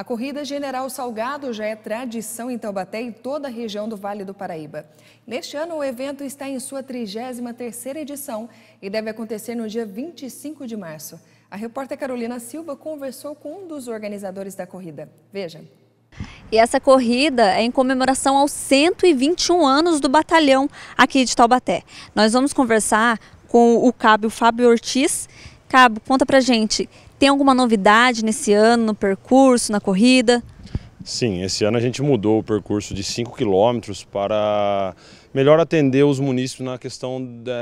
A corrida General Salgado já é tradição em Taubaté e toda a região do Vale do Paraíba. Neste ano, o evento está em sua 33ª edição e deve acontecer no dia 25 de março. A repórter Carolina Silva conversou com um dos organizadores da corrida. Veja. E essa corrida é em comemoração aos 121 anos do batalhão aqui de Taubaté. Nós vamos conversar com o cabo Fábio Ortiz. Cabo, conta pra gente tem alguma novidade nesse ano no percurso, na corrida? Sim, esse ano a gente mudou o percurso de 5 quilômetros para melhor atender os munícipes na questão da,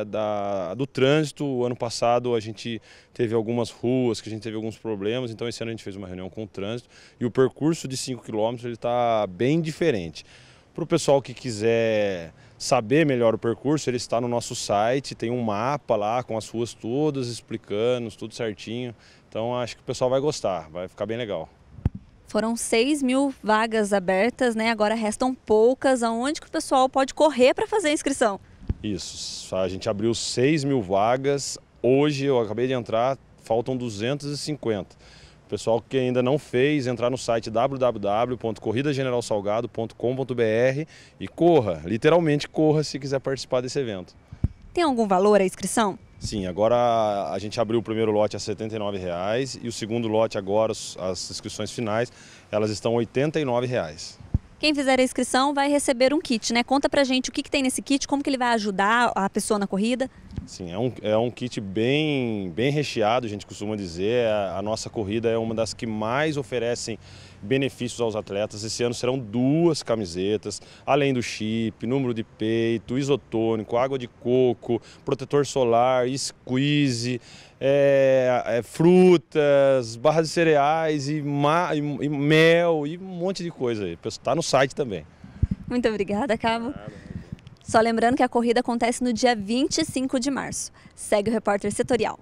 é, da, do trânsito. O ano passado a gente teve algumas ruas que a gente teve alguns problemas, então esse ano a gente fez uma reunião com o trânsito e o percurso de 5 quilômetros está bem diferente. Para o pessoal que quiser saber melhor o percurso, ele está no nosso site, tem um mapa lá com as ruas todas explicando, tudo certinho. Então acho que o pessoal vai gostar, vai ficar bem legal. Foram 6 mil vagas abertas, né? Agora restam poucas. Aonde que o pessoal pode correr para fazer a inscrição? Isso, a gente abriu 6 mil vagas. Hoje eu acabei de entrar, faltam 250 pessoal que ainda não fez, entrar no site www.corridageneralsalgado.com.br e corra, literalmente corra se quiser participar desse evento. Tem algum valor a inscrição? Sim, agora a gente abriu o primeiro lote a R$ 79,00 e o segundo lote agora, as inscrições finais, elas estão R$ 89,00. Quem fizer a inscrição vai receber um kit, né? Conta pra gente o que, que tem nesse kit, como que ele vai ajudar a pessoa na corrida. Sim, é um, é um kit bem, bem recheado, a gente costuma dizer. A, é, a nossa corrida é uma das que mais oferecem benefícios aos atletas. Esse ano serão duas camisetas, além do chip, número de peito, isotônico, água de coco, protetor solar, squeeze é, é, frutas, barras de cereais e, ma, e, e, mel e um monte de coisa. Está no site também. Muito obrigada, Cabo. Só lembrando que a corrida acontece no dia 25 de março. Segue o repórter setorial.